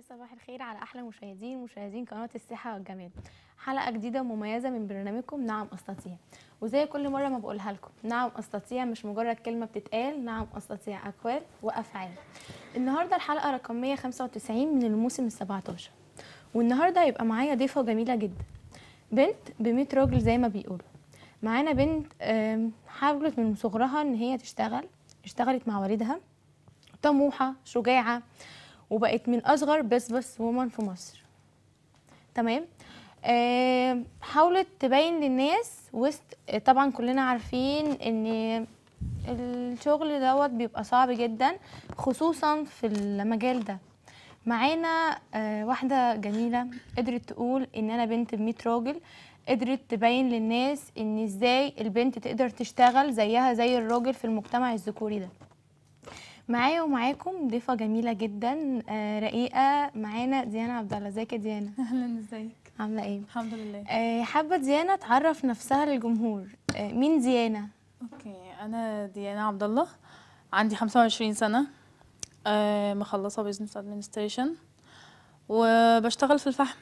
مساء صباح الخير على احلى مشاهدين مشاهدين قناه السياحه والجمال حلقه جديده ومميزه من برنامجكم نعم استطيع وزي كل مره ما بقولها لكم نعم استطيع مش مجرد كلمه بتتقال نعم استطيع اقوال وافعال النهارده الحلقه رقم 195 من الموسم ال 17 والنهارده هيبقى معايا ضيفه جميله جدا بنت ب راجل زي ما بيقولوا معانا بنت حاولت من صغرها ان هي تشتغل اشتغلت مع والدها طموحه شجاعه وبقت من اصغر بزنس وومن في مصر تمام آه، حاولت تبين للناس وسط آه، طبعا كلنا عارفين ان الشغل دوت بيبقى صعب جدا خصوصا في المجال ده معانا آه، واحده جميله قدرت تقول ان انا بنت ب راجل قدرت تبين للناس ان ازاي البنت تقدر تشتغل زيها زي الراجل في المجتمع الذكوري ده معايا ومعاكم ضيفة جميلة جدا آه، رقيقة معانا ديانا عبد الله ازيك يا ديانا؟ أهلا ازيك؟ عاملة ايه؟ الحمد لله آه، حابة ديانا تعرف نفسها للجمهور آه، مين ديانا؟ اوكي أنا ديانا عبد الله عندي 25 سنة مخلصة بزنس ادمنستريشن وبشتغل في الفحم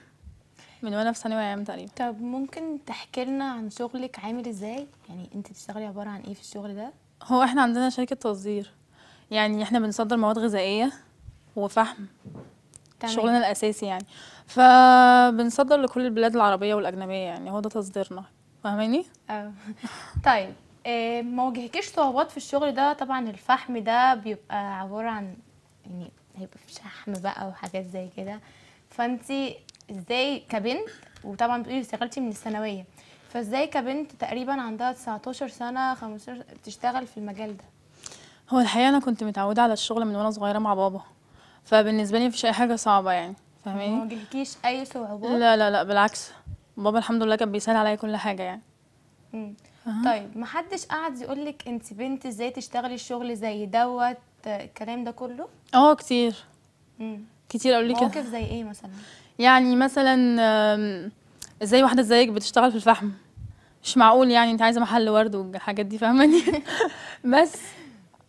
من وانا في ثانوي عام تقريبا طب ممكن تحكي لنا عن شغلك عامل ازاي؟ يعني انت بتشتغلي عبارة عن ايه في الشغل ده؟ هو احنا عندنا شركة تصدير يعني احنا بنصدر مواد غذائيه وفحم تمام. شغلنا الاساسي يعني فبنصدر لكل البلاد العربيه والاجنبيه يعني هو ده تصديرنا فاهماني طيب، اه طيب ما واجهكيش صعوبات في الشغل ده طبعا الفحم ده بيبقى عباره عن يعني هيبقى في شحم بقى وحاجات زي كده فانت ازاي كبنت وطبعا بتقولي اشتغلتي من الثانويه فازاي كبنت تقريبا عندها 19 سنه 15 بتشتغل في المجال ده هو الحقيقه انا كنت متعوده على الشغل من وانا صغيره مع بابا فبالنسبه لي مفيش اي حاجه صعبه يعني فاهماني ما واجهكيش اي صعوبات لا لا لا بالعكس بابا الحمد لله كان بيسهل عليا كل حاجه يعني أه. طيب محدش قعد يقولك انت بنت ازاي تشتغلي الشغل زي دوت الكلام ده كله اه كتير مم. كتير اقول لك مواقف زي ايه مثلا يعني مثلا ازاي واحده زيك بتشتغل في الفحم مش معقول يعني انت عايزه محل ورد والحاجات دي فاهماني بس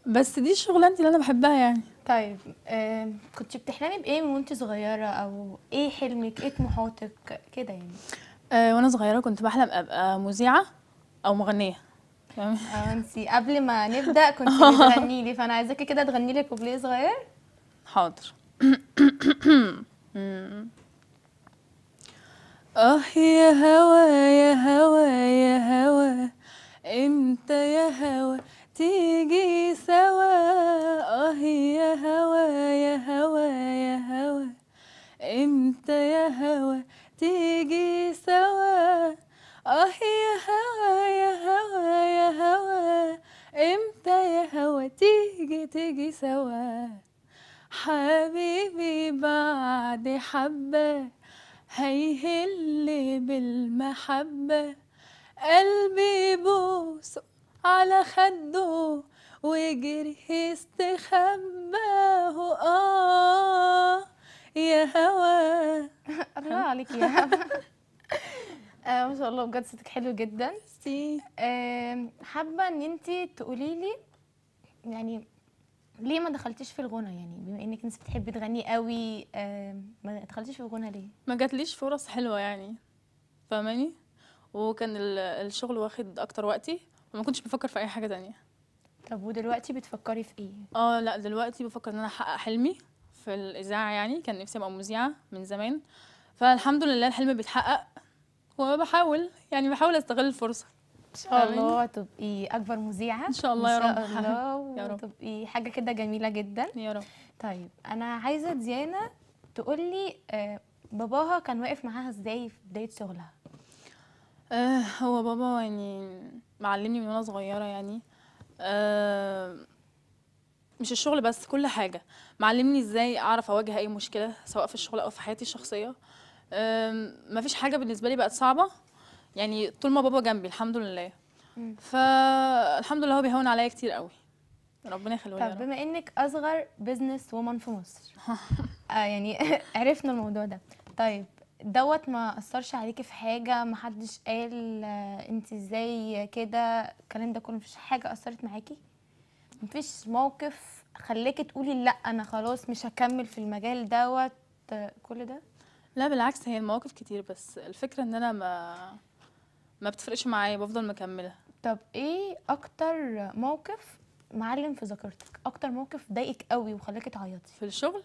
بس دي شغلانتي اللي انا بحبها يعني طيب آه كنت بتحلمي بايه وانت صغيره او ايه حلمك ايه طموحاتك كده يعني آه وانا صغيره كنت بحلم ابقى مذيعه او مغنيه اه قبل ما نبدا كنت بتغني لي فانا عايزاكي كده تغني لي كوبليه صغير حاضر اه يا هوا يا هوا يا هوا انت يا هوا تيجي سوا اه يا هوا يا هوا يا هوا امتى يا هوا تيجي سوا اه يا هوا يا هوا يا هوا امتى يا هوا تيجي تيجي سوا حبيبي بعد حبة هيهل بالمحبة قلبي بوس على خده وجري استخباه اه يا هوا الله عليك يا هوا آه ما شاء الله بجد صوتك حلو جدا آه حابه ان انت تقولي لي يعني ليه ما دخلتيش في الغنى يعني بما انك انت بتحبي تغني قوي آه ما دخلتيش في الغنى ليه ما جاتليش فرص حلوه يعني فاهماني وكان الشغل واخد اكتر وقتي وما كنتش بفكر في اي حاجه تانية طب ودلوقتي بتفكري في ايه اه لا دلوقتي بفكر ان انا احقق حلمي في الاذاعه يعني كان نفسي ابقى مذيعه من زمان فالحمد لله الحلم بيتحقق وبحاول يعني بحاول استغل الفرصه ان شاء الله تبقي اكبر مذيعه ان شاء الله يا رب ان شاء الله يا رب تبقي حاجه كده جميله جدا يا رب طيب انا عايزه ديانا تقولي آه، باباها كان واقف معاها ازاي في بدايه شغلها أه هو بابا يعني معلّمني من وأنا صغيّرة يعني أه مش الشغل بس، كل حاجة، معلّمني إزاي أعرف أواجه أي مشكلة سواء في الشغل أو في حياتي الشخصية، أه مفيش حاجة بالنسبة لي بقت صعبة، يعني طول ما بابا جنبي الحمد لله، فالحمد لله هو بيهوّن عليا كتير أوي، ربنا يخلّيه طب بما إنِّك أصغر business woman في مصر آه يعني عرفنا الموضوع ده، طيب دوت ما اثرش عليكي في حاجه ما حدش قال آه، انت ازاي كده الكلام ده كله مفيش حاجه اثرت معاكي مفيش موقف خلاكي تقولي لا انا خلاص مش هكمل في المجال دوت كل ده لا بالعكس هي المواقف كتير بس الفكره ان انا ما ما بتفرقش معايا بفضل مكمله طب ايه اكتر موقف معلم في ذاكرتك اكتر موقف ضايقك قوي وخلاكي تعيطي في الشغل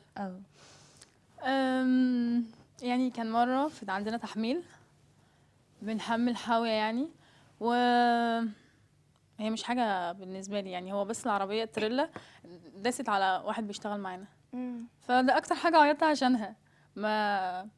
اه يعني كان مرة في عندنا تحميل بنحمل حاوية يعني و هي مش حاجة بالنسبة لي يعني هو بس العربية التريلا داست على واحد بيشتغل معانا فده أكتر حاجة عيطت عشانها ما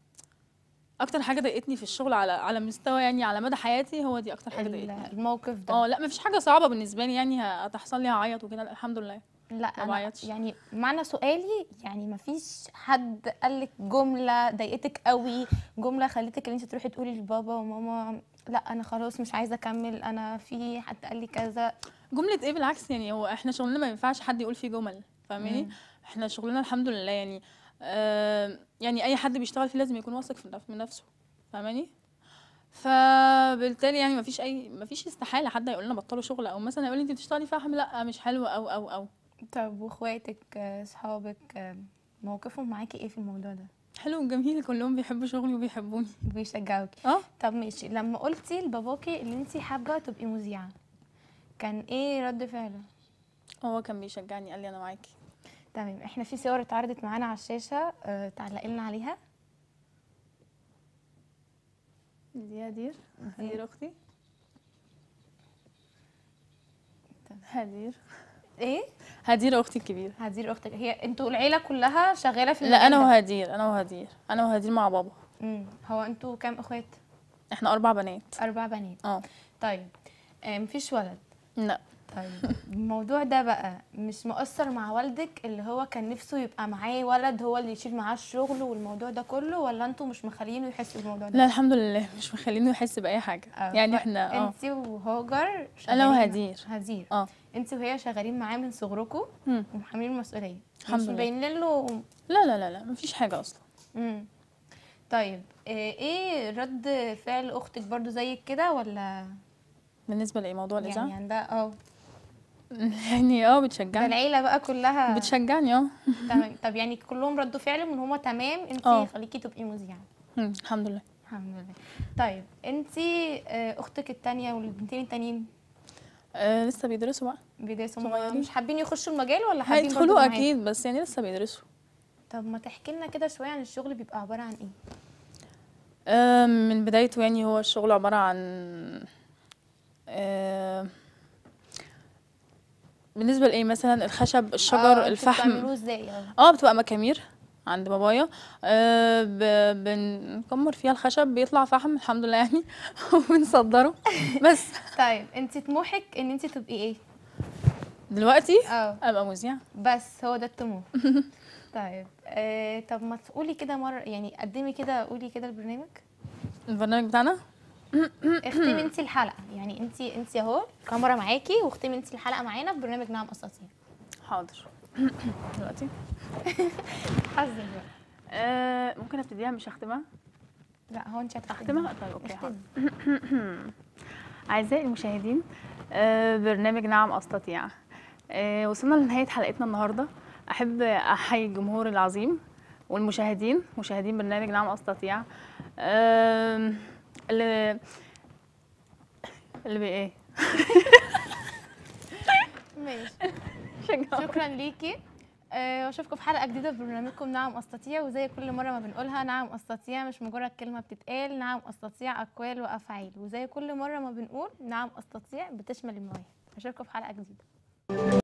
اكتر حاجه ضايقتني في الشغل على على مستوى يعني على مدى حياتي هو دي اكتر حاجه ضايقتني الموقف ده اه لا مفيش حاجه صعبه بالنسبه لي يعني هتحصل لي هعيط وكده الحمد لله لا ما أنا يعني معنى سؤالي يعني ما فيش حد قال لك جمله ضايقتك قوي جمله خلتك ان انت تروحي تقولي لبابا وماما لا انا خلاص مش عايزه اكمل انا في حد قال لي كذا جمله ايه بالعكس يعني هو احنا شغلنا ما ينفعش حد يقول فيه جمل فاهماني احنا شغلنا الحمد لله يعني آه يعني اي حد بيشتغل فيه لازم يكون واثق من نفسه فاهماني فبالتالي يعني مفيش اي مفيش استحاله حد يقول لنا بطلوا شغل او مثلا يقول لي انت بتشتغلي فحم لا مش حلو او او او طب واخواتك صحابك موقفهم معاكي ايه في الموضوع ده حلو وجميل كلهم بيحبوا شغلي وبيحبوني بيشجعوكي اه طب ماشي لما قلتي لباباكي ان انت حابه تبقي مذيعه كان ايه رد فعله هو كان بيشجعني قال لي انا معاكي تمام احنا في صور اتعرضت معانا على الشاشه اه تعلقي لنا عليها دي هدير هدير اختي هدير ايه هدير اختي الكبيره هدير اختك هي انتوا العيله كلها شغاله في لا انا وهدير انا وهدير انا وهدير مع بابا امم هو انتوا كام اخوات احنا اربع بنات اربع بنات اه طيب آه، مفيش ولد لا طيب الموضوع ده بقى مش مؤثر مع والدك اللي هو كان نفسه يبقى معاه ولد هو اللي يشيل معاه الشغل والموضوع ده كله ولا انتوا مش مخلينه يحس بالموضوع ده؟ لا الحمد لله مش مخلينه يحس باي حاجه آه، يعني احنا اه انت وهاجر انا وهدير هدير اه انت وهي شغالين معاه من صغركم ومحملين المسؤوليه الحمد مش لله مش باينين له لا لا لا لا مفيش حاجه اصلا امم طيب آه، ايه رد فعل اختك برضو زيك كده ولا بالنسبه لموضوع الاذاعه يعني عندها اه يعني اه بتشجعني العيله بقى كلها بتشجعني اه تمام طب يعني كلهم ردوا فعل ان هما تمام انت آه. خليكي تبقي مذيعه الحمد لله الحمد لله طيب انت آه، اختك الثانيه والبنتين التانيين آه، لسه بيدرسوا بقى بيدرسوا مش حابين يخشوا المجال ولا حابين هيدخلوا اكيد بس يعني لسه بيدرسوا طب ما تحكي لنا كده شويه عن الشغل بيبقى عباره عن ايه من بدايته يعني هو الشغل عباره عن آه بالنسبه لايه مثلا الخشب الشجر آه الفحم بتعملوه ازاي اه, آه، بتبقى مكامير عند بابايا آه بنكمر فيها الخشب بيطلع فحم الحمد لله يعني وبنصدره بس طيب انت طموحك ان انت تبقي ايه دلوقتي اه ابقى مذيع بس هو ده الطموح طيب آه طب ما تقولي كده مره يعني قدمي كده قولي كده البرنامج البرنامج بتاعنا اختمي انت الحلقه يعني انت انت اهو الكاميرا معاكي واختمي انت الحلقه معانا في برنامج نعم اساطير حاضر دلوقتي حظي بقى آه، ممكن ابتديها مش اختمها لا هو انت هتختمها طيب اوكي حاضر اعزائي المشاهدين آه، برنامج نعم استطيع آه، وصلنا لنهايه حلقتنا النهارده احب احيي الجمهور العظيم والمشاهدين مشاهدين برنامج نعم استطيع أه اللي اللي بايه ماشي شكرا ليكي آه، واشوفكم في حلقه جديده في برنامجكم نعم استطيع وزي كل مره ما بنقولها نعم استطيع مش مجرد كلمه بتتقال نعم استطيع اقوال وافعال وزي كل مره ما بنقول نعم استطيع بتشمل المواهب اشوفكم في حلقه جديده